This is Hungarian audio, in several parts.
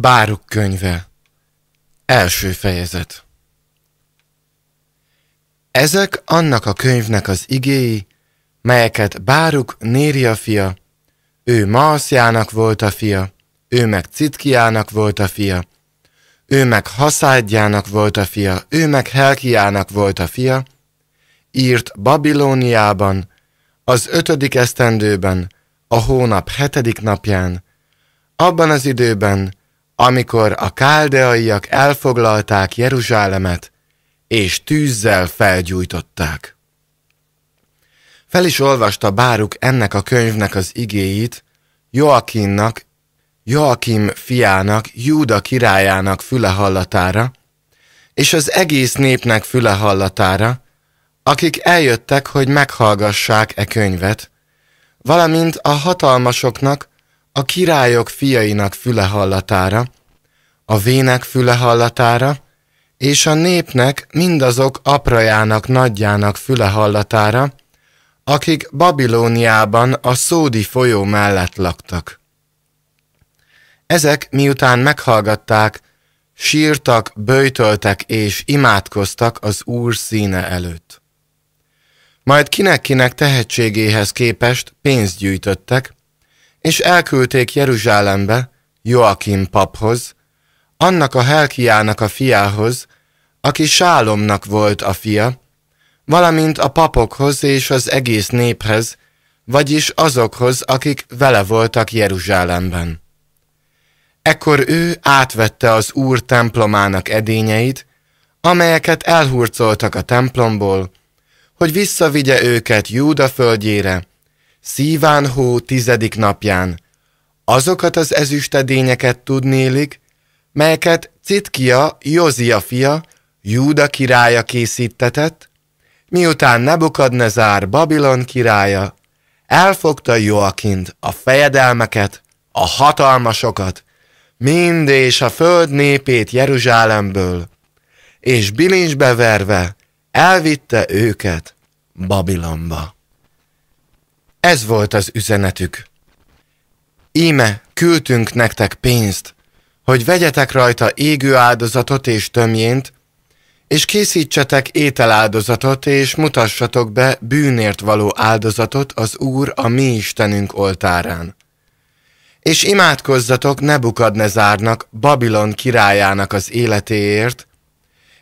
Báruk könyve Első fejezet Ezek annak a könyvnek az igéi, melyeket Báruk Néria fia, ő Maasjának volt a fia, ő meg Citkiának volt a fia, ő meg Haszádjának volt a fia, ő meg Helkiának volt a fia, írt Babilóniában, az ötödik esztendőben, a hónap hetedik napján, abban az időben, amikor a káldeaiak elfoglalták Jeruzsálemet, és tűzzel felgyújtották. Fel is olvasta Báruk ennek a könyvnek az igéit Joakinnak, Joakim fiának, Júda királyának füle hallatára, és az egész népnek füle hallatára, akik eljöttek, hogy meghallgassák e könyvet, valamint a hatalmasoknak, a királyok fiainak füle hallatára, a vének füle hallatára, és a népnek mindazok aprajának nagyjának füle hallatára, akik Babilóniában a Szódi folyó mellett laktak. Ezek miután meghallgatták, sírtak, böjtöltek és imádkoztak az Úr színe előtt. Majd kinek-kinek tehetségéhez képest pénzt gyűjtöttek, és elküldték Jeruzsálembe, Joakim paphoz, annak a Helkiának a fiához, aki Sálomnak volt a fia, valamint a papokhoz és az egész néphez, vagyis azokhoz, akik vele voltak Jeruzsálemben. Ekkor ő átvette az Úr templomának edényeit, amelyeket elhurcoltak a templomból, hogy visszavigye őket Júda földjére, szíván hó tizedik napján, azokat az ezüstedényeket tudnélik, melyeket Citkia, Józia fia, Júda királya készítetett, miután Nebukadnezár, Babilon királya, elfogta Joakint, a fejedelmeket, a hatalmasokat, mind és a föld népét Jeruzsálemből, és bilincsbe verve elvitte őket Babilonba. Ez volt az üzenetük. Íme küldtünk nektek pénzt, hogy vegyetek rajta égő áldozatot és tömjént, és készítsetek ételáldozatot, és mutassatok be bűnért való áldozatot az Úr a mi Istenünk oltárán. És imádkozzatok Nebukadnezárnak, Babilon királyának az életéért,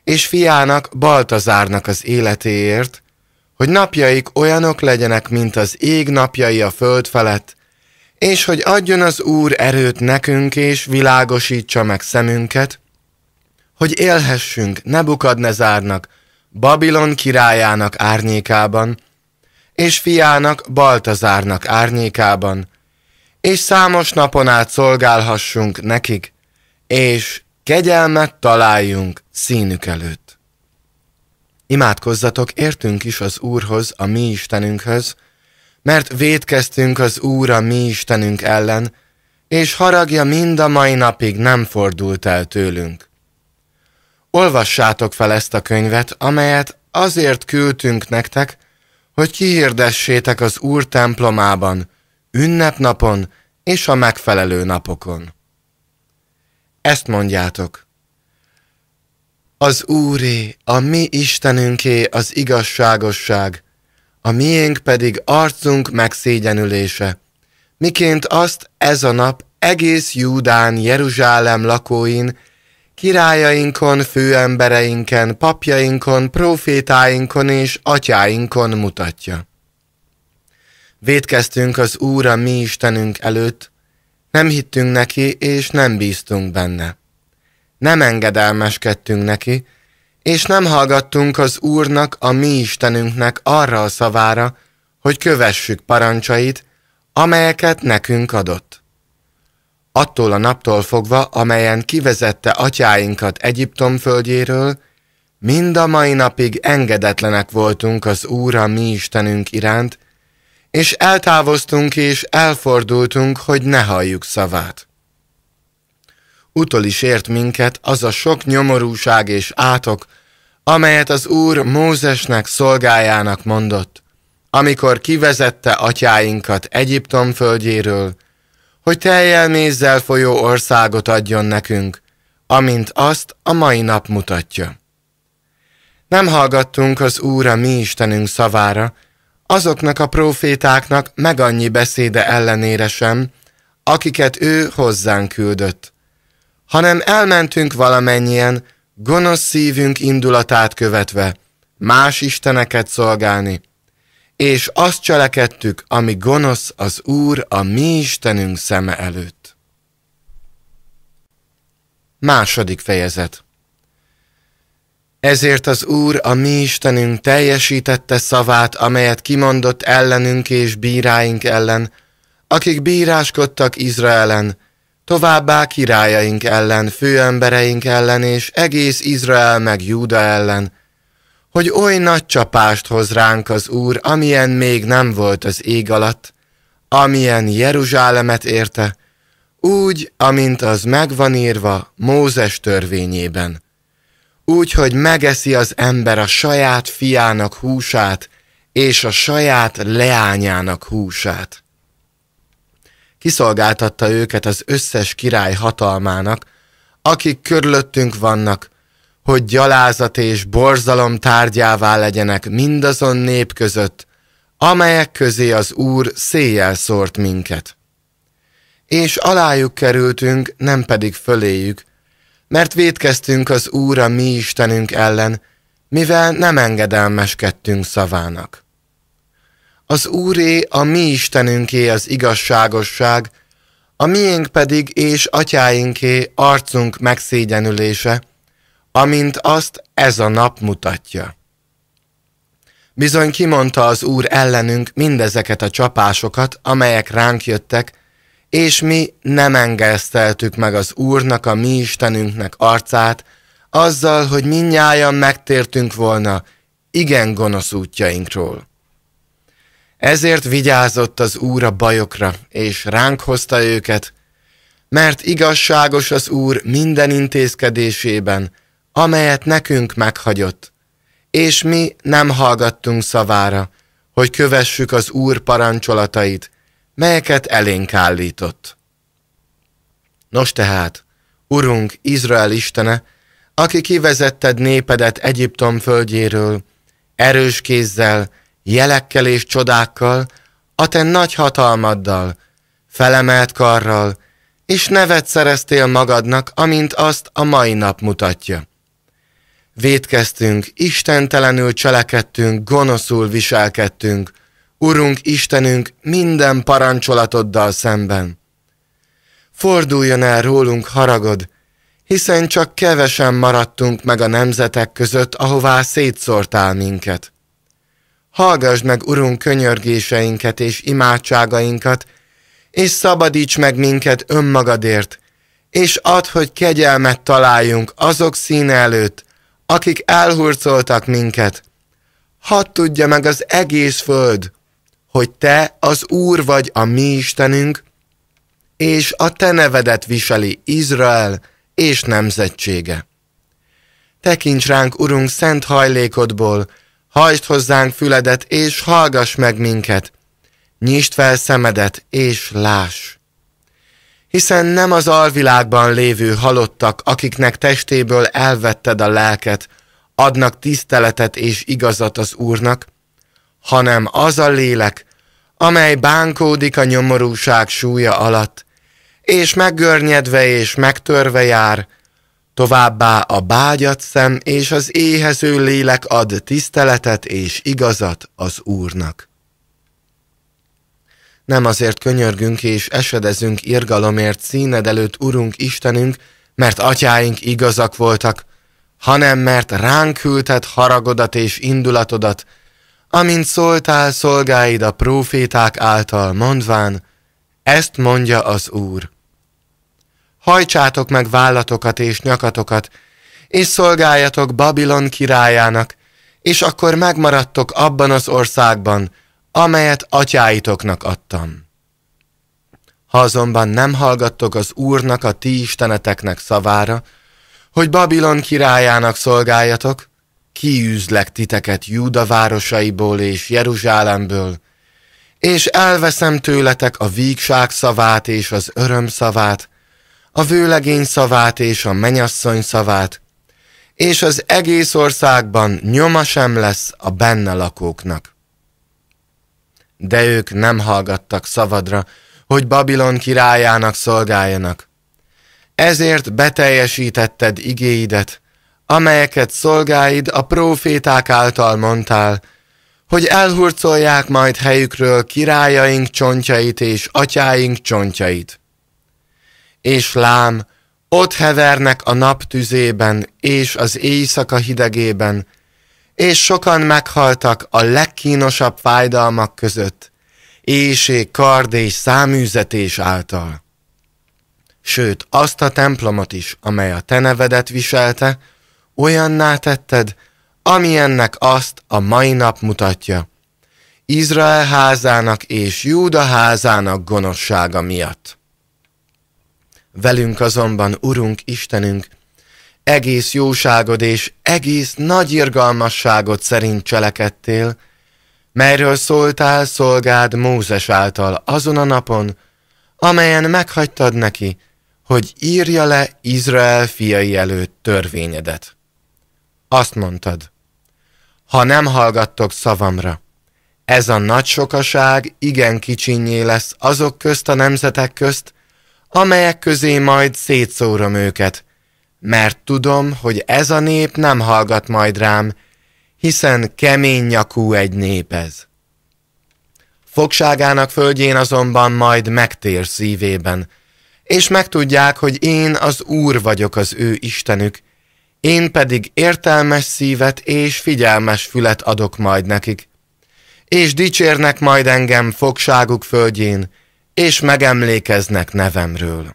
és fiának Baltazárnak az életéért, hogy napjaik olyanok legyenek, mint az ég napjai a föld felett, és hogy adjon az Úr erőt nekünk, és világosítsa meg szemünket, hogy élhessünk Nebukadnezárnak, Babilon királyának árnyékában, és fiának Baltazárnak árnyékában, és számos napon át szolgálhassunk nekik, és kegyelmet találjunk színük előtt imádkozzatok értünk is az Úrhoz, a mi Istenünkhöz, mert védkeztünk az Úr a mi Istenünk ellen, és haragja mind a mai napig nem fordult el tőlünk. Olvassátok fel ezt a könyvet, amelyet azért küldtünk nektek, hogy kihirdessétek az Úr templomában, ünnepnapon és a megfelelő napokon. Ezt mondjátok, az Úré, a mi Istenünké az igazságosság, a miénk pedig arcunk megszégyenülése. Miként azt ez a nap egész Júdán, Jeruzsálem lakóin, királyainkon, főembereinken, papjainkon, profétáinkon és atyáinkon mutatja. Védkeztünk az Úr a mi Istenünk előtt, nem hittünk neki és nem bíztunk benne nem engedelmeskedtünk neki, és nem hallgattunk az Úrnak, a mi Istenünknek arra a szavára, hogy kövessük parancsait, amelyeket nekünk adott. Attól a naptól fogva, amelyen kivezette atyáinkat Egyiptom földjéről, mind a mai napig engedetlenek voltunk az Úr, a mi Istenünk iránt, és eltávoztunk és elfordultunk, hogy ne halljuk szavát utol is ért minket az a sok nyomorúság és átok, amelyet az Úr Mózesnek szolgájának mondott, amikor kivezette atyáinkat Egyiptom földjéről, hogy teljelmézzel folyó országot adjon nekünk, amint azt a mai nap mutatja. Nem hallgattunk az Úr a mi Istenünk szavára, azoknak a profétáknak meg annyi beszéde ellenére sem, akiket ő hozzánk küldött hanem elmentünk valamennyien, gonosz szívünk indulatát követve, más isteneket szolgálni, és azt cselekedtük, ami gonosz az Úr, a mi Istenünk szeme előtt. Második fejezet Ezért az Úr, a mi Istenünk teljesítette szavát, amelyet kimondott ellenünk és bíráink ellen, akik bíráskodtak Izraelen, továbbá királyaink ellen, főembereink ellen és egész Izrael meg Júda ellen, hogy oly nagy csapást hoz ránk az Úr, amilyen még nem volt az ég alatt, amilyen Jeruzsálemet érte, úgy, amint az megvan írva Mózes törvényében. Úgy, hogy megeszi az ember a saját fiának húsát és a saját leányának húsát kiszolgáltatta őket az összes király hatalmának, akik körülöttünk vannak, hogy gyalázat és borzalom tárgyává legyenek mindazon nép között, amelyek közé az Úr széjjel szórt minket. És alájuk kerültünk, nem pedig föléjük, mert védkeztünk az Úr a mi Istenünk ellen, mivel nem engedelmeskedtünk szavának. Az Úré, a mi Istenünké az igazságosság, a miénk pedig és atyáinké arcunk megszégyenülése, amint azt ez a nap mutatja. Bizony kimondta az Úr ellenünk mindezeket a csapásokat, amelyek ránk jöttek, és mi nem engeszteltük meg az Úrnak, a mi Istenünknek arcát, azzal, hogy minnyájan megtértünk volna igen gonosz útjainkról. Ezért vigyázott az Úr a bajokra, és ránk hozta őket, mert igazságos az Úr minden intézkedésében, amelyet nekünk meghagyott, és mi nem hallgattunk szavára, hogy kövessük az Úr parancsolatait, melyeket elénk állított. Nos tehát, Urunk, Izrael Istene, aki kivezetted népedet Egyiptom földjéről, erős kézzel, jelekkel és csodákkal, a te nagy hatalmaddal, felemelt karral, és nevet szereztél magadnak, amint azt a mai nap mutatja. Védkeztünk, istentelenül cselekedtünk, gonoszul viselkedtünk, Urunk Istenünk minden parancsolatoddal szemben. Forduljon el rólunk haragod, hiszen csak kevesen maradtunk meg a nemzetek között, ahová szétszórtál minket. Hallgasd meg, Urunk, könyörgéseinket és imádságainkat, és szabadíts meg minket önmagadért, és add, hogy kegyelmet találjunk azok színe előtt, akik elhurcoltak minket. Hadd tudja meg az egész föld, hogy Te az Úr vagy a mi Istenünk, és a Te nevedet viseli Izrael és nemzetsége. Tekints ránk, Urunk, szent hajlékodból, hajtsd hozzánk füledet, és hallgass meg minket. Nyisd fel szemedet, és láss. Hiszen nem az alvilágban lévő halottak, akiknek testéből elvetted a lelket, adnak tiszteletet és igazat az Úrnak, hanem az a lélek, amely bánkódik a nyomorúság súlya alatt, és meggörnyedve és megtörve jár, Továbbá a bágyat szem és az éhező lélek ad tiszteletet és igazat az Úrnak. Nem azért könyörgünk és esedezünk irgalomért színed előtt, Urunk Istenünk, mert atyáink igazak voltak, hanem mert ránk küldted haragodat és indulatodat, amint szóltál szolgáid a próféták által mondván, ezt mondja az Úr hajtsátok meg vállatokat és nyakatokat, és szolgáljatok Babilon királyának, és akkor megmaradtok abban az országban, amelyet atyáitoknak adtam. Ha azonban nem hallgattok az Úrnak, a ti isteneteknek szavára, hogy Babilon királyának szolgáljatok, kiűzlek titeket Júda városaiból és Jeruzsálemből, és elveszem tőletek a vígság szavát és az öröm szavát, a vőlegény szavát és a menyasszony szavát, és az egész országban nyoma sem lesz a benne lakóknak. De ők nem hallgattak szavadra, hogy Babilon királyának szolgáljanak. Ezért beteljesítetted igéidet, amelyeket szolgáid a próféták által mondtál, hogy elhurcolják majd helyükről királyaink csontjait és atyáink csontjait és lám, ott hevernek a nap tüzében és az éjszaka hidegében, és sokan meghaltak a legkínosabb fájdalmak között, éjség, kard és száműzetés által. Sőt, azt a templomot is, amely a te nevedet viselte, olyanná tetted, amilyennek azt a mai nap mutatja. Izrael házának és Júda házának gonossága miatt velünk azonban, Urunk, Istenünk, egész jóságod és egész nagy irgalmasságod szerint cselekedtél, melyről szóltál szolgád Mózes által azon a napon, amelyen meghagytad neki, hogy írja le Izrael fiai előtt törvényedet. Azt mondtad, ha nem hallgattok szavamra, ez a nagy sokaság igen kicsinyé lesz azok közt a nemzetek közt, amelyek közé majd szétszórom őket, mert tudom, hogy ez a nép nem hallgat majd rám, hiszen kemény nyakú egy nép ez. Fogságának földjén azonban majd megtér szívében, és megtudják, hogy én az Úr vagyok az ő Istenük, én pedig értelmes szívet és figyelmes fület adok majd nekik. És dicsérnek majd engem fogságuk földjén, és megemlékeznek nevemről.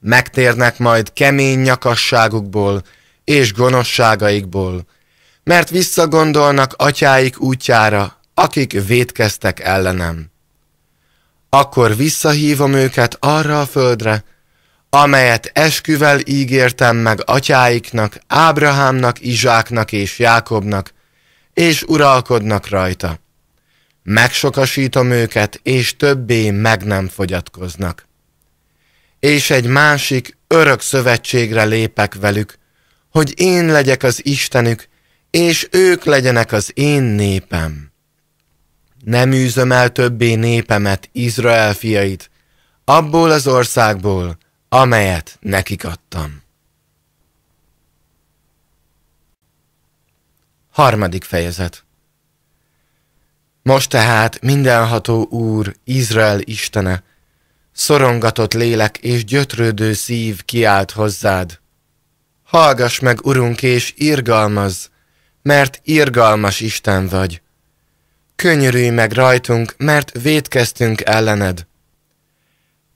Megtérnek majd kemény nyakasságukból és gonoszságaikból, mert visszagondolnak atyáik útjára, akik védkeztek ellenem. Akkor visszahívom őket arra a földre, amelyet esküvel ígértem meg atyáiknak, Ábrahámnak, Izsáknak és Jákobnak, és uralkodnak rajta megsokasítom őket, és többé meg nem fogyatkoznak. És egy másik örök szövetségre lépek velük, hogy én legyek az Istenük, és ők legyenek az én népem. Nem űzöm el többé népemet, Izrael fiait, abból az országból, amelyet nekik adtam. Harmadik fejezet most tehát mindenható Úr, Izrael Istene, szorongatott lélek és gyötrődő szív kiált hozzád. Hallgass meg, Urunk, és irgalmaz, mert irgalmas Isten vagy. Könyörülj meg rajtunk, mert védkeztünk ellened.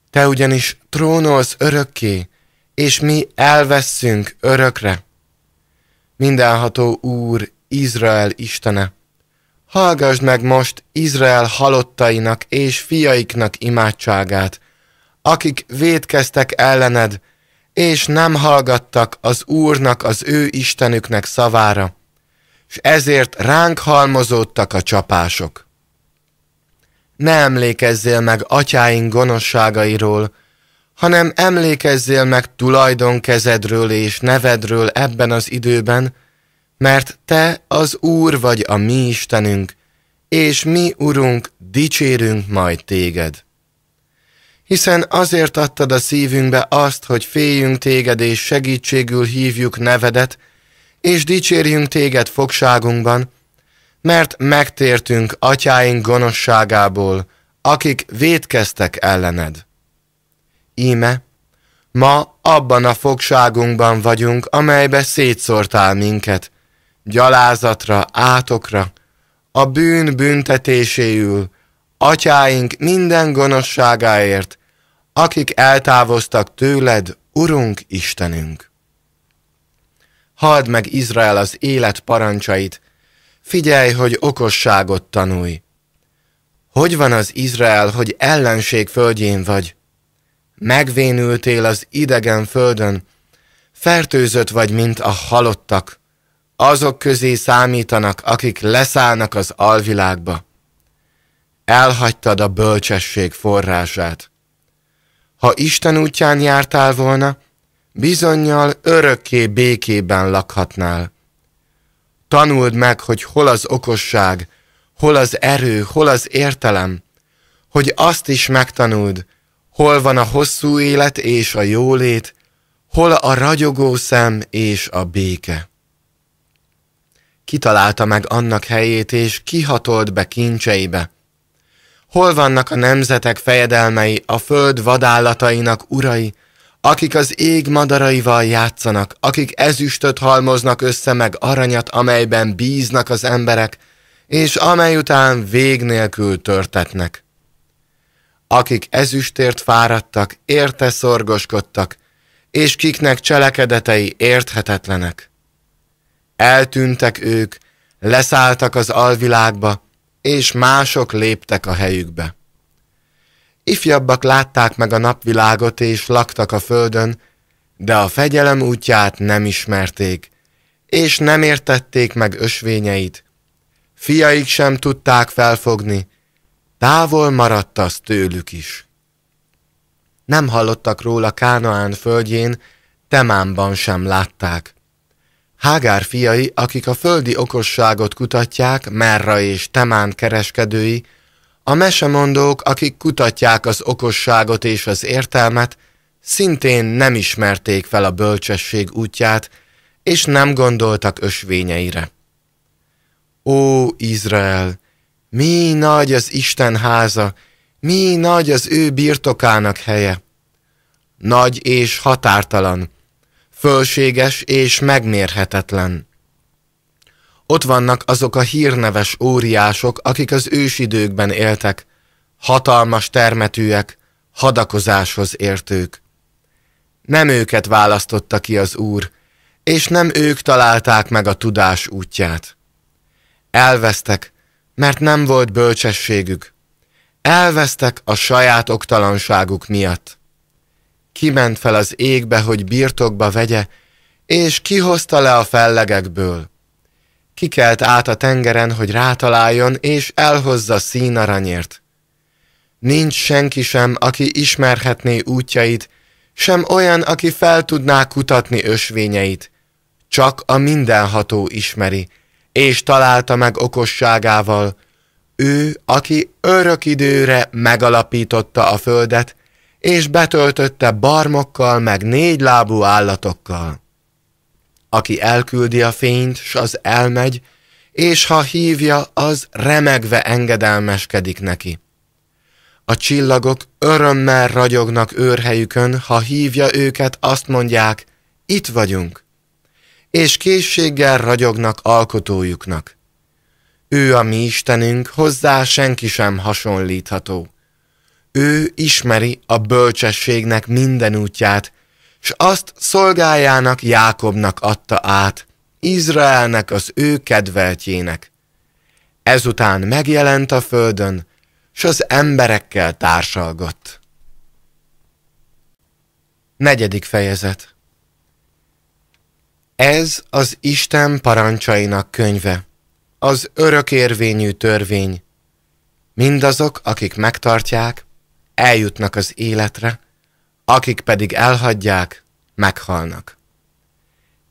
Te ugyanis trónolsz örökké, és mi elvesszünk örökre. Mindenható Úr, Izrael Istene! Hallgassd meg most Izrael halottainak és fiaiknak imádságát, akik védkeztek ellened, és nem hallgattak az Úrnak, az ő Istenüknek szavára, és ezért ránk halmozódtak a csapások. Ne emlékezzél meg atyáink gonoszságairól, hanem emlékezzél meg tulajdonkezedről és nevedről ebben az időben, mert Te az Úr vagy a mi Istenünk, és mi, Urunk, dicsérünk majd Téged. Hiszen azért adtad a szívünkbe azt, hogy féljünk Téged és segítségül hívjuk nevedet, és dicsérjünk Téged fogságunkban, mert megtértünk atyáink gonoszságából, akik védkeztek ellened. Íme, ma abban a fogságunkban vagyunk, amelybe szétszórtál minket, gyalázatra, átokra, a bűn büntetéséül, atyáink minden gonoszságáért, akik eltávoztak tőled, Urunk Istenünk. Hadd meg Izrael az élet parancsait, figyelj, hogy okosságot tanulj. Hogy van az Izrael, hogy ellenség földjén vagy? Megvénültél az idegen földön, fertőzött vagy, mint a halottak azok közé számítanak, akik leszállnak az alvilágba. Elhagytad a bölcsesség forrását. Ha Isten útján jártál volna, bizonyal örökké békében lakhatnál. Tanuld meg, hogy hol az okosság, hol az erő, hol az értelem, hogy azt is megtanuld, hol van a hosszú élet és a jólét, hol a ragyogó szem és a béke kitalálta meg annak helyét, és kihatolt be kincseibe. Hol vannak a nemzetek fejedelmei, a föld vadállatainak urai, akik az ég madaraival játszanak, akik ezüstöt halmoznak össze meg aranyat, amelyben bíznak az emberek, és amely után vég nélkül törtetnek. Akik ezüstért fáradtak, érte szorgoskodtak, és kiknek cselekedetei érthetetlenek. Eltűntek ők, leszálltak az alvilágba, és mások léptek a helyükbe. Ifjabbak látták meg a napvilágot és laktak a földön, de a fegyelem útját nem ismerték, és nem értették meg ösvényeit. Fiaik sem tudták felfogni, távol maradt az tőlük is. Nem hallottak róla Kánaán földjén, Temánban sem látták. Hágár fiai, akik a földi okosságot kutatják, Merra és Temán kereskedői, a mesemondók, akik kutatják az okosságot és az értelmet, szintén nem ismerték fel a bölcsesség útját, és nem gondoltak ösvényeire. Ó, Izrael! Mi nagy az Isten háza, mi nagy az ő birtokának helye! Nagy és határtalan, fölséges és megmérhetetlen. Ott vannak azok a hírneves óriások, akik az ősidőkben éltek, hatalmas termetűek, hadakozáshoz értők. Nem őket választotta ki az Úr, és nem ők találták meg a tudás útját. Elvesztek, mert nem volt bölcsességük. Elvesztek a saját oktalanságuk miatt kiment fel az égbe, hogy birtokba vegye, és kihozta le a fellegekből. Kikelt át a tengeren, hogy rátaláljon, és elhozza színaranyért. Nincs senki sem, aki ismerhetné útjait, sem olyan, aki fel tudná kutatni ösvényeit. Csak a mindenható ismeri, és találta meg okosságával. Ő, aki örök időre megalapította a földet, és betöltötte barmokkal meg négy lábú állatokkal. Aki elküldi a fényt, s az elmegy, és ha hívja, az remegve engedelmeskedik neki. A csillagok örömmel ragyognak őrhelyükön, ha hívja őket, azt mondják, itt vagyunk, és készséggel ragyognak alkotójuknak. Ő a mi Istenünk, hozzá senki sem hasonlítható. Ő ismeri a bölcsességnek minden útját, s azt szolgájának Jákobnak adta át, Izraelnek az ő kedveltjének. Ezután megjelent a földön, s az emberekkel társalgott. Negyedik fejezet Ez az Isten parancsainak könyve, az örökérvényű törvény. Mindazok, akik megtartják, eljutnak az életre, akik pedig elhagyják, meghalnak.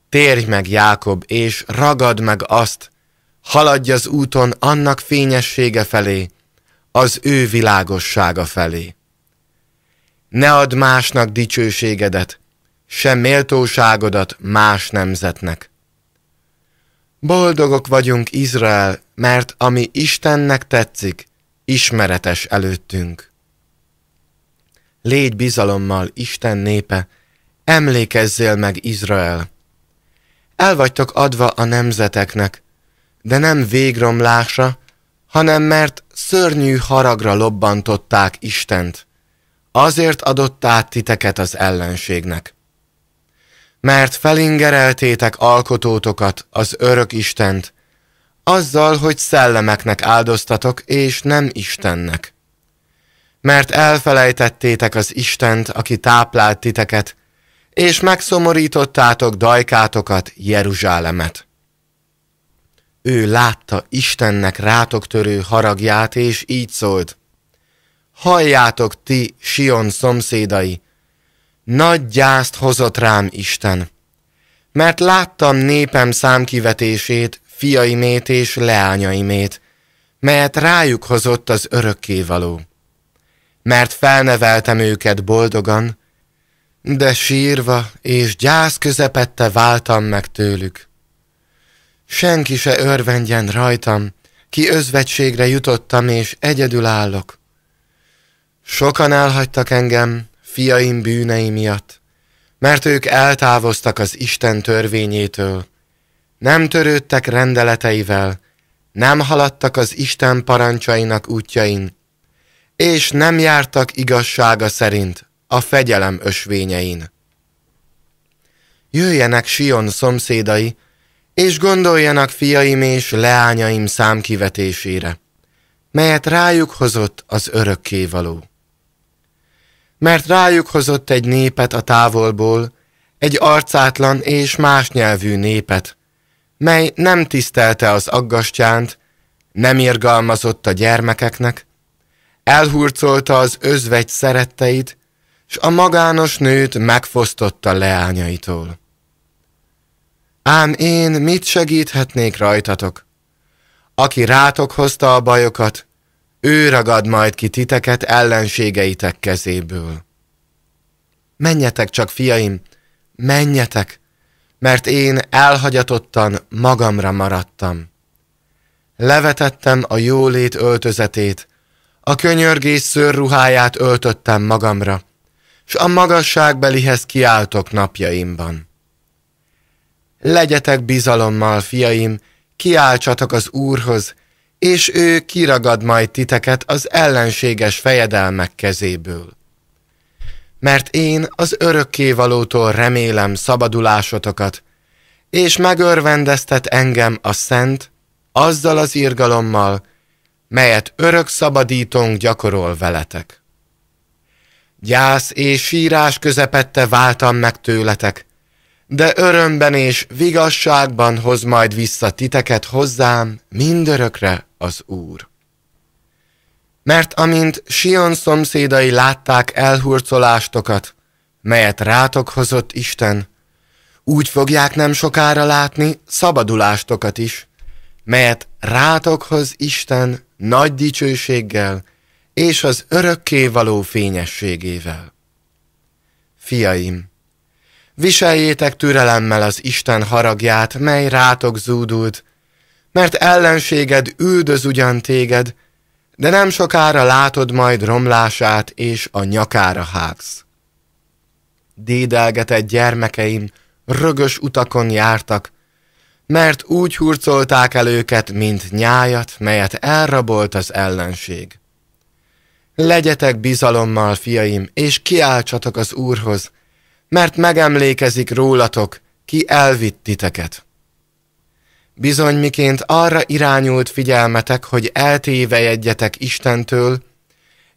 Térj meg, Jákob, és ragad meg azt, haladj az úton annak fényessége felé, az ő világossága felé. Ne add másnak dicsőségedet, sem méltóságodat más nemzetnek. Boldogok vagyunk, Izrael, mert ami Istennek tetszik, ismeretes előttünk légy bizalommal, Isten népe, emlékezzél meg Izrael. Elvagytok adva a nemzeteknek, de nem végromlása, hanem mert szörnyű haragra lobbantották Istent. Azért adott át titeket az ellenségnek. Mert felingereltétek alkotótokat, az örök Istent, azzal, hogy szellemeknek áldoztatok, és nem Istennek mert elfelejtettétek az Istent, aki táplált titeket, és megszomorítottátok dajkátokat, Jeruzsálemet. Ő látta Istennek rátok törő haragját, és így szólt. Halljátok ti, Sion szomszédai! Nagy gyászt hozott rám Isten, mert láttam népem számkivetését, fiaimét és leányaimét, melyet rájuk hozott az örökkévaló. való mert felneveltem őket boldogan, de sírva és gyász közepette váltam meg tőlük. Senki se örvendjen rajtam, ki özvetségre jutottam, és egyedül állok. Sokan elhagytak engem, fiaim bűnei miatt, mert ők eltávoztak az Isten törvényétől. Nem törődtek rendeleteivel, nem haladtak az Isten parancsainak útjain, és nem jártak igazsága szerint a fegyelem ösvényein. Jöjjenek Sion szomszédai, és gondoljanak fiaim és leányaim számkivetésére, melyet rájuk hozott az örökkévaló. Mert rájuk hozott egy népet a távolból, egy arcátlan és más nyelvű népet, mely nem tisztelte az aggastyánt, nem irgalmazott a gyermekeknek, elhurcolta az özvegy szeretteit, s a magános nőt megfosztotta leányaitól. Ám én mit segíthetnék rajtatok? Aki rátok hozta a bajokat, ő ragad majd ki titeket ellenségeitek kezéből. Menjetek csak, fiaim, menjetek, mert én elhagyatottan magamra maradtam. Levetettem a jólét öltözetét, a könyörgés szőrruháját öltöttem magamra, s a magasságbelihez kiáltok napjaimban. Legyetek bizalommal, fiaim, kiáltsatok az Úrhoz, és ő kiragad majd titeket az ellenséges fejedelmek kezéből. Mert én az örökkévalótól remélem szabadulásotokat, és megörvendeztet engem a szent, azzal az irgalommal, melyet örök szabadítónk gyakorol veletek. Gyász és sírás közepette váltam meg tőletek, de örömben és vigasságban hoz majd vissza titeket hozzám mindörökre az Úr. Mert amint Sion szomszédai látták elhurcolástokat, melyet rátok hozott Isten, úgy fogják nem sokára látni szabadulástokat is melyet rátokhoz Isten nagy dicsőséggel és az örökké való fényességével. Fiaim, viseljétek türelemmel az Isten haragját, mely rátok zúdult, mert ellenséged üldöz ugyan téged, de nem sokára látod majd romlását és a nyakára hágsz. Dédelgetett gyermekeim rögös utakon jártak, mert úgy hurcolták el őket, mint nyájat, melyet elrabolt az ellenség. Legyetek bizalommal, fiaim, és kiáltsatok az Úrhoz, mert megemlékezik rólatok, ki elvitt titeket. Bizony, miként arra irányult figyelmetek, hogy eltévejedjetek Istentől,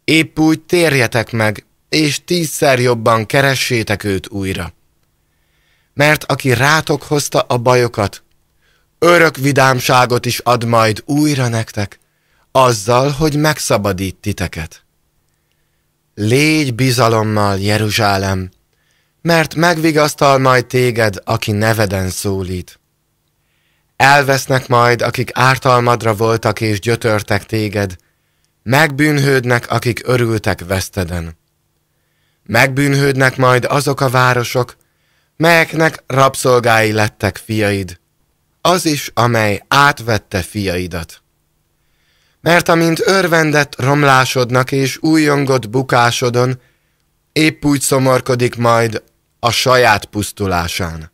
épp úgy térjetek meg, és tízszer jobban keressétek őt újra. Mert aki rátok hozta a bajokat, örök vidámságot is ad majd újra nektek, azzal, hogy megszabadít titeket. Légy bizalommal, Jeruzsálem, mert megvigasztal majd téged, aki neveden szólít. Elvesznek majd, akik ártalmadra voltak és gyötörtek téged, megbűnhődnek, akik örültek veszteden. Megbűnhődnek majd azok a városok, melyeknek rabszolgái lettek fiaid, az is, amely átvette fiaidat. Mert amint örvendett romlásodnak és újongott bukásodon, épp úgy szomorkodik majd a saját pusztulásán.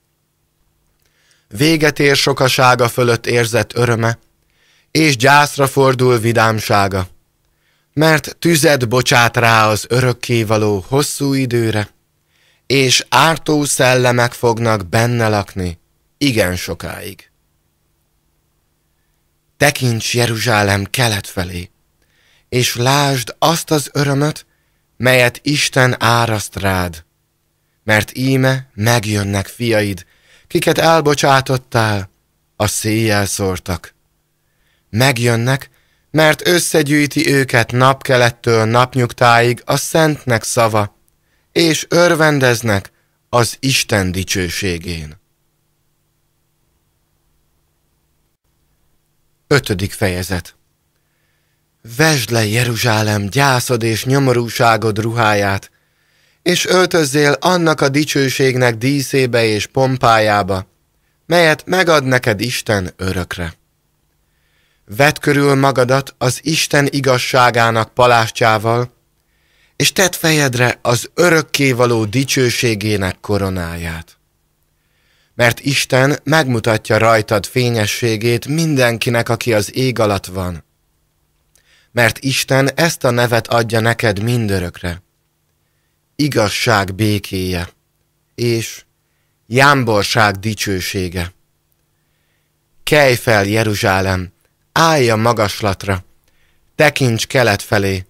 Véget ér sokasága fölött érzett öröme, és gyászra fordul vidámsága, mert tüzet bocsát rá az örökkévaló hosszú időre, és ártó szellemek fognak benne lakni igen sokáig tekints Jeruzsálem kelet felé, és lásd azt az örömöt, melyet Isten áraszt rád. Mert íme megjönnek fiaid, kiket elbocsátottál, a széjjel szórtak. Megjönnek, mert összegyűjti őket napkelettől napnyugtáig a Szentnek szava, és örvendeznek az Isten dicsőségén. Ötödik fejezet Vesd le, Jeruzsálem, gyászod és nyomorúságod ruháját, és öltözzél annak a dicsőségnek díszébe és pompájába, melyet megad neked Isten örökre. Vedd körül magadat az Isten igazságának palástjával, és tedd fejedre az örökkévaló dicsőségének koronáját mert Isten megmutatja rajtad fényességét mindenkinek, aki az ég alatt van. Mert Isten ezt a nevet adja neked mindörökre. Igazság békéje és jámborság dicsősége. Kelj fel, Jeruzsálem, állj a magaslatra, tekints kelet felé,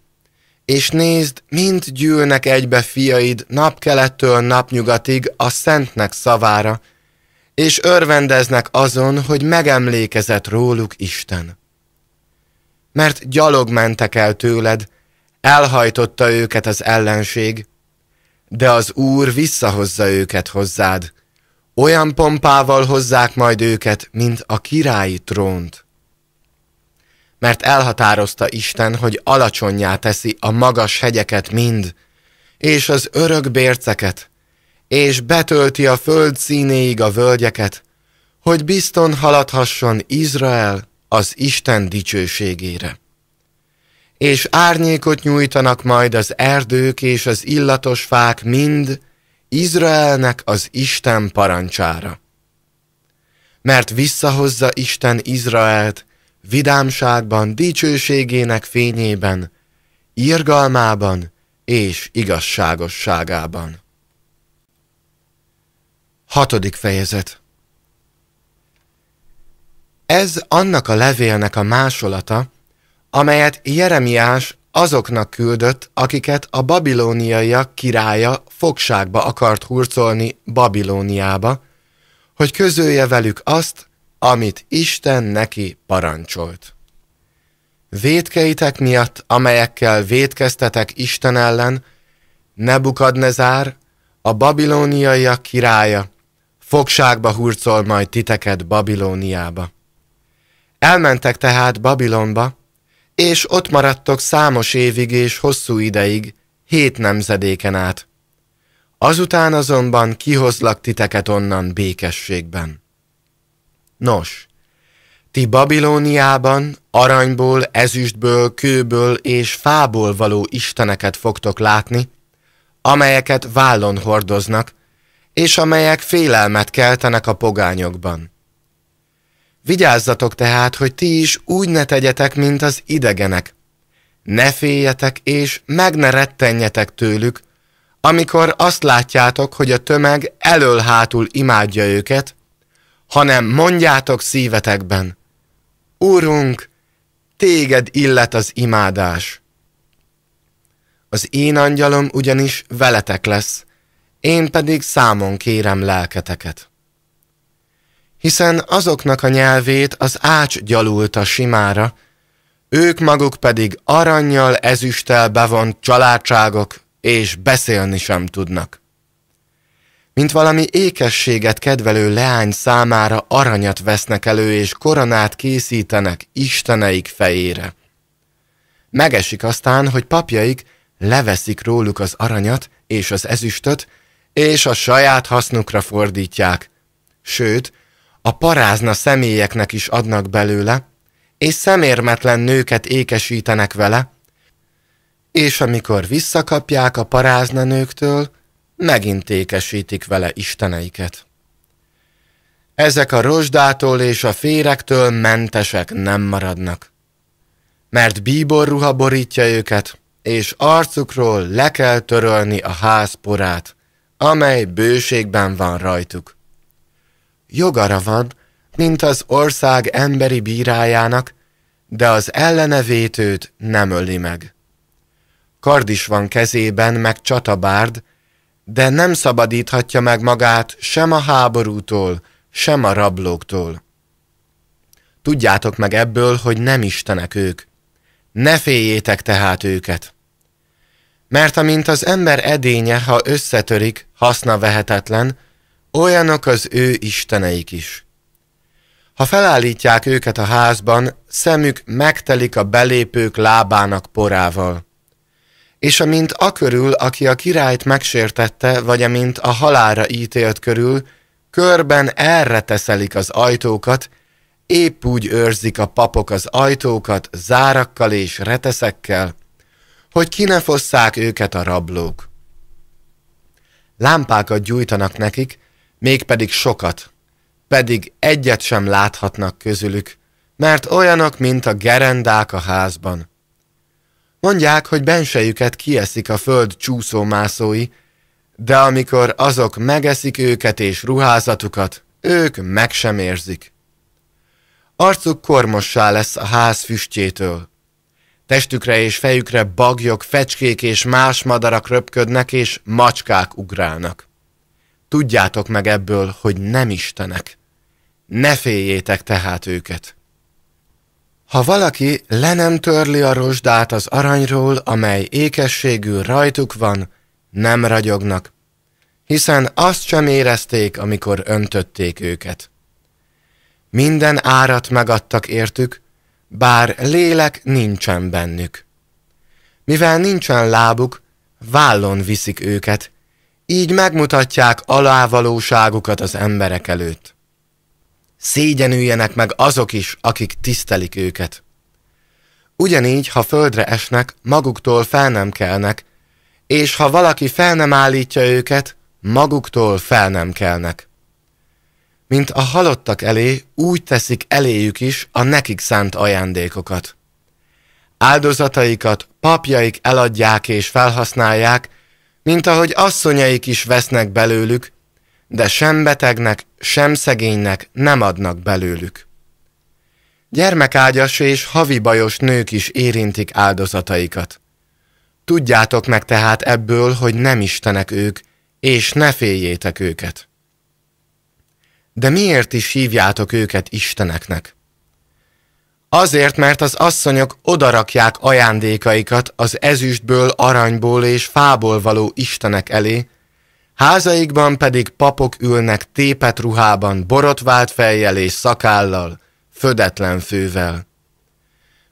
és nézd, mint gyűlnek egybe fiaid napkelettől napnyugatig a Szentnek szavára, és örvendeznek azon, hogy megemlékezett róluk Isten. Mert gyalog mentek el tőled, elhajtotta őket az ellenség, de az Úr visszahozza őket hozzád, olyan pompával hozzák majd őket, mint a királyi trónt. Mert elhatározta Isten, hogy alacsonyá teszi a magas hegyeket mind, és az örök bérceket, és betölti a föld színéig a völgyeket, hogy bizton haladhasson Izrael az Isten dicsőségére. És árnyékot nyújtanak majd az erdők és az illatos fák mind Izraelnek az Isten parancsára. Mert visszahozza Isten Izraelt vidámságban, dicsőségének fényében, irgalmában és igazságosságában. Hatodik fejezet Ez annak a levélnek a másolata, amelyet Jeremiás azoknak küldött, akiket a babilóniaiak királya fogságba akart hurcolni Babilóniába, hogy közölje velük azt, amit Isten neki parancsolt. Védkeitek miatt, amelyekkel védkeztetek Isten ellen, Nebukadnezár, a babilóniaiak királya, fogságba hurcol majd titeket Babilóniába. Elmentek tehát Babilonba, és ott maradtok számos évig és hosszú ideig, hét nemzedéken át. Azután azonban kihozlak titeket onnan békességben. Nos, ti Babilóniában aranyból, ezüstből, kőből és fából való isteneket fogtok látni, amelyeket vállon hordoznak, és amelyek félelmet keltenek a pogányokban. Vigyázzatok tehát, hogy ti is úgy ne tegyetek, mint az idegenek. Ne féljetek és meg ne rettenjetek tőlük, amikor azt látjátok, hogy a tömeg elől-hátul imádja őket, hanem mondjátok szívetekben, Úrunk, téged illet az imádás. Az én angyalom ugyanis veletek lesz, én pedig számon kérem lelketeket. Hiszen azoknak a nyelvét az ács gyalulta simára, ők maguk pedig aranyjal ezüsttel bevont családságok, és beszélni sem tudnak. Mint valami ékességet kedvelő leány számára aranyat vesznek elő, és koronát készítenek isteneik fejére. Megesik aztán, hogy papjaik leveszik róluk az aranyat és az ezüstöt, és a saját hasznukra fordítják. Sőt, a parázna személyeknek is adnak belőle, és szemérmetlen nőket ékesítenek vele, és amikor visszakapják a parázna nőktől, megint ékesítik vele isteneiket. Ezek a rozsdától és a férektől mentesek nem maradnak, mert bíbor ruha borítja őket, és arcukról le kell törölni a házporát, amely bőségben van rajtuk. Jogara van, mint az ország emberi bírájának, de az ellenevétőt nem öli meg. Kard is van kezében, meg csatabárd, de nem szabadíthatja meg magát sem a háborútól, sem a rablóktól. Tudjátok meg ebből, hogy nem istenek ők. Ne féljétek tehát őket! Mert amint az ember edénye, ha összetörik, haszna vehetetlen, olyanok az ő isteneik is. Ha felállítják őket a házban, szemük megtelik a belépők lábának porával. És amint a körül, aki a királyt megsértette, vagy amint a halára ítélt körül, körben erre teszelik az ajtókat, épp úgy őrzik a papok az ajtókat zárakkal és reteszekkel, hogy ki ne fosszák őket a rablók. Lámpákat gyújtanak nekik, mégpedig sokat, pedig egyet sem láthatnak közülük, mert olyanok, mint a gerendák a házban. Mondják, hogy bensejüket kieszik a föld csúszómászói, de amikor azok megeszik őket és ruházatukat, ők meg sem érzik. Arcuk kormossá lesz a ház füstjétől, Testükre és fejükre bagyok, fecskék és más madarak röpködnek, és macskák ugrálnak. Tudjátok meg ebből, hogy nem istenek. Ne féljétek tehát őket. Ha valaki le nem törli a rozsdát az aranyról, amely ékességű rajtuk van, nem ragyognak, hiszen azt sem érezték, amikor öntötték őket. Minden árat megadtak értük, bár lélek nincsen bennük. Mivel nincsen lábuk, vállon viszik őket, így megmutatják alávalóságukat az emberek előtt. Szégyenüljenek meg azok is, akik tisztelik őket. Ugyanígy, ha földre esnek, maguktól fel nem kelnek, és ha valaki fel nem állítja őket, maguktól fel nem kelnek mint a halottak elé úgy teszik eléjük is a nekik szánt ajándékokat. Áldozataikat papjaik eladják és felhasználják, mint ahogy asszonyaik is vesznek belőlük, de sem betegnek, sem szegénynek nem adnak belőlük. Gyermekágyas és havibajos nők is érintik áldozataikat. Tudjátok meg tehát ebből, hogy nem istenek ők, és ne féljétek őket. De miért is hívjátok őket isteneknek? Azért, mert az asszonyok odarakják ajándékaikat az ezüstből, aranyból és fából való istenek elé, házaikban pedig papok ülnek tépet ruhában, borotvált fejjel és szakállal, födetlen fővel.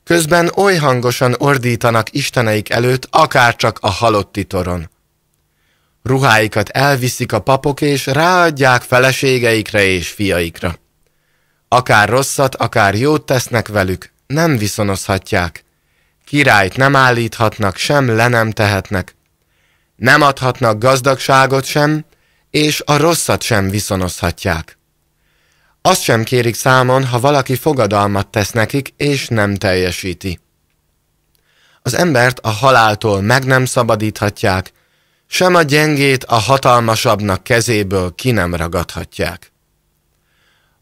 Közben oly hangosan ordítanak isteneik előtt, akárcsak a halotti toron. Ruháikat elviszik a papok, és ráadják feleségeikre és fiaikra. Akár rosszat, akár jót tesznek velük, nem viszonozhatják. Királyt nem állíthatnak, sem le nem tehetnek. Nem adhatnak gazdagságot sem, és a rosszat sem viszonozhatják. Azt sem kérik számon, ha valaki fogadalmat tesz nekik, és nem teljesíti. Az embert a haláltól meg nem szabadíthatják, sem a gyengét a hatalmasabbnak kezéből ki nem ragadhatják.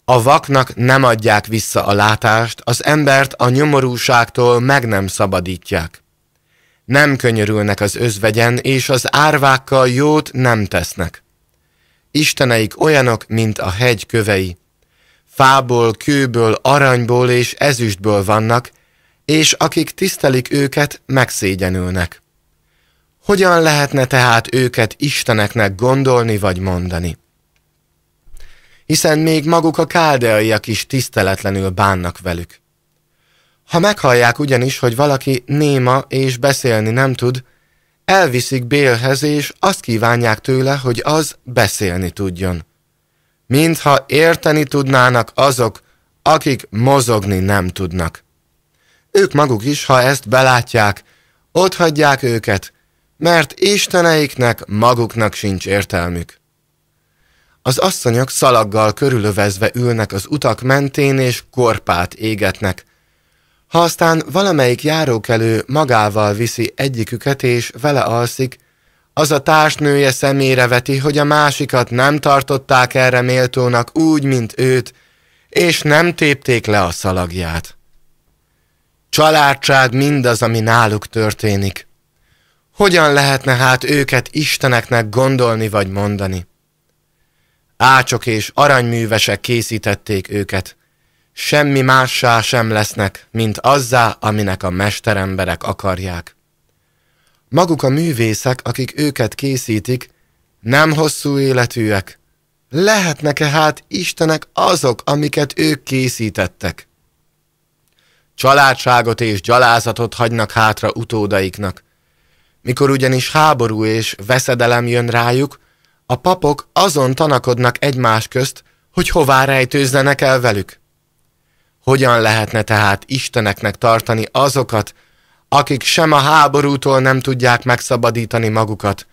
A vaknak nem adják vissza a látást, az embert a nyomorúságtól meg nem szabadítják. Nem könyörülnek az özvegyen, és az árvákkal jót nem tesznek. Isteneik olyanok, mint a hegy kövei. Fából, kőből, aranyból és ezüstből vannak, és akik tisztelik őket, megszégyenülnek. Hogyan lehetne tehát őket isteneknek gondolni vagy mondani? Hiszen még maguk a káldeaiak is tiszteletlenül bánnak velük. Ha meghallják ugyanis, hogy valaki néma és beszélni nem tud, elviszik Bélhez, és azt kívánják tőle, hogy az beszélni tudjon. Mintha érteni tudnának azok, akik mozogni nem tudnak. Ők maguk is, ha ezt belátják, ott hagyják őket, mert isteneiknek maguknak sincs értelmük. Az asszonyok szalaggal körülövezve ülnek az utak mentén és korpát égetnek. Ha aztán valamelyik járókelő magával viszi egyiküket és vele alszik, az a társnője szemére veti, hogy a másikat nem tartották erre méltónak úgy, mint őt, és nem tépték le a szalagját. Családság mindaz, ami náluk történik. Hogyan lehetne hát őket isteneknek gondolni vagy mondani? Ácsok és aranyművesek készítették őket. Semmi mássá sem lesznek, mint azzá, aminek a mesteremberek akarják. Maguk a művészek, akik őket készítik, nem hosszú életűek. Lehetnek-e hát istenek azok, amiket ők készítettek? Családságot és gyalázatot hagynak hátra utódaiknak, mikor ugyanis háború és veszedelem jön rájuk, a papok azon tanakodnak egymás közt, hogy hová rejtőzzenek el velük. Hogyan lehetne tehát isteneknek tartani azokat, akik sem a háborútól nem tudják megszabadítani magukat,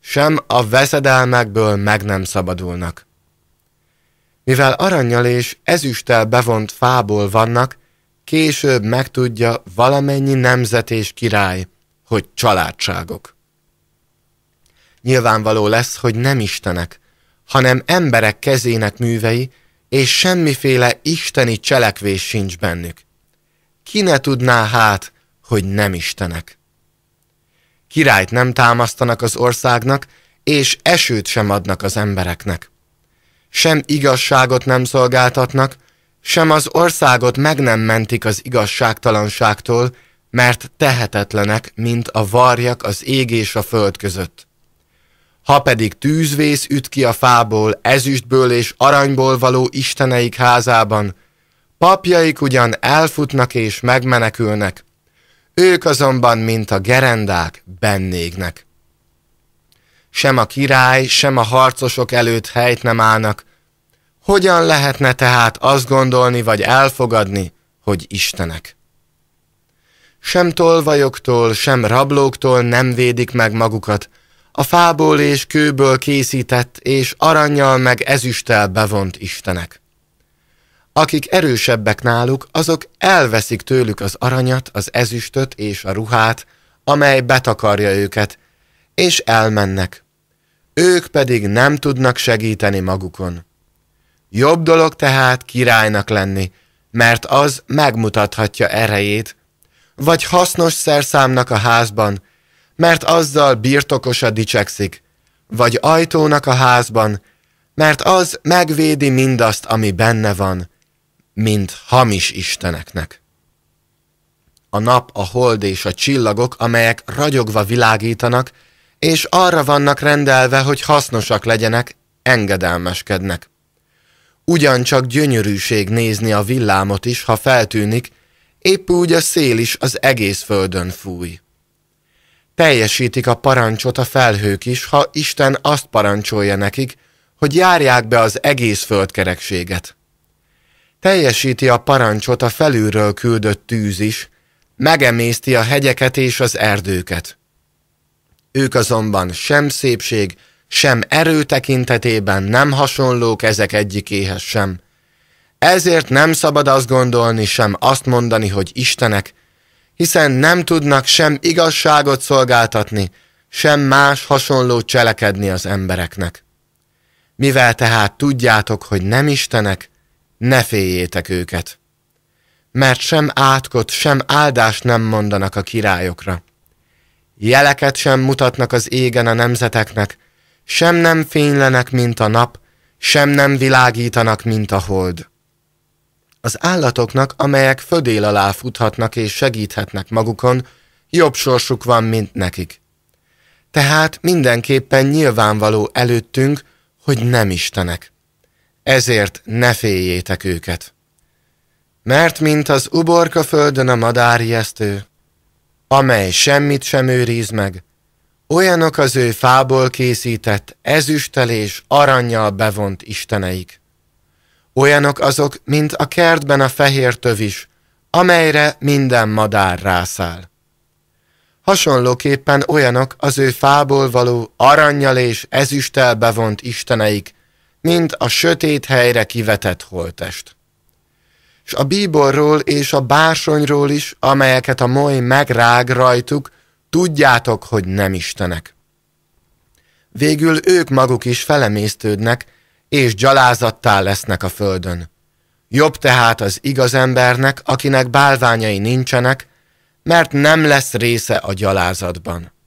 sem a veszedelmekből meg nem szabadulnak. Mivel aranyjal és ezüsttel bevont fából vannak, később megtudja valamennyi nemzet és király – hogy családságok. Nyilvánvaló lesz, hogy nem istenek, hanem emberek kezének művei, és semmiféle isteni cselekvés sincs bennük. Ki ne tudná hát, hogy nem istenek? Királyt nem támasztanak az országnak, és esőt sem adnak az embereknek. Sem igazságot nem szolgáltatnak, sem az országot meg nem mentik az igazságtalanságtól, mert tehetetlenek, mint a varjak az ég és a föld között. Ha pedig tűzvész üt ki a fából, ezüstből és aranyból való isteneik házában, papjaik ugyan elfutnak és megmenekülnek, ők azonban, mint a gerendák, bennégnek. Sem a király, sem a harcosok előtt helyt nem állnak. Hogyan lehetne tehát azt gondolni vagy elfogadni, hogy istenek? Sem tolvajoktól, sem rablóktól nem védik meg magukat. A fából és kőből készített és aranyjal meg ezüsttel bevont istenek. Akik erősebbek náluk, azok elveszik tőlük az aranyat, az ezüstöt és a ruhát, amely betakarja őket, és elmennek. Ők pedig nem tudnak segíteni magukon. Jobb dolog tehát királynak lenni, mert az megmutathatja erejét, vagy hasznos szerszámnak a házban, mert azzal birtokosa dicsekszik, vagy ajtónak a házban, mert az megvédi mindazt, ami benne van, mint hamis isteneknek. A nap, a hold és a csillagok, amelyek ragyogva világítanak, és arra vannak rendelve, hogy hasznosak legyenek, engedelmeskednek. Ugyancsak gyönyörűség nézni a villámot is, ha feltűnik, épp úgy a szél is az egész földön fúj. Teljesítik a parancsot a felhők is, ha Isten azt parancsolja nekik, hogy járják be az egész földkerekséget. Teljesíti a parancsot a felülről küldött tűz is, megemészti a hegyeket és az erdőket. Ők azonban sem szépség, sem erő tekintetében nem hasonlók ezek egyikéhez sem, ezért nem szabad azt gondolni, sem azt mondani, hogy Istenek, hiszen nem tudnak sem igazságot szolgáltatni, sem más hasonlót cselekedni az embereknek. Mivel tehát tudjátok, hogy nem Istenek, ne féljétek őket. Mert sem átkot, sem áldást nem mondanak a királyokra. Jeleket sem mutatnak az égen a nemzeteknek, sem nem fénylenek, mint a nap, sem nem világítanak, mint a hold az állatoknak, amelyek födél alá futhatnak és segíthetnek magukon, jobb sorsuk van, mint nekik. Tehát mindenképpen nyilvánvaló előttünk, hogy nem istenek. Ezért ne féljétek őket. Mert mint az uborka földön a madár ijesztő, amely semmit sem őriz meg, olyanok az ő fából készített ezüstelés aranyjal bevont isteneik. Olyanok azok, mint a kertben a fehér tövis, amelyre minden madár rászáll. Hasonlóképpen olyanok az ő fából való aranyjal és ezüsttel bevont isteneik, mint a sötét helyre kivetett holtest. És a bíborról és a bársonyról is, amelyeket a moly megrág rajtuk, tudjátok, hogy nem istenek. Végül ők maguk is felemésztődnek, és gyalázattá lesznek a földön. Jobb tehát az igaz embernek, akinek bálványai nincsenek, mert nem lesz része a gyalázatban.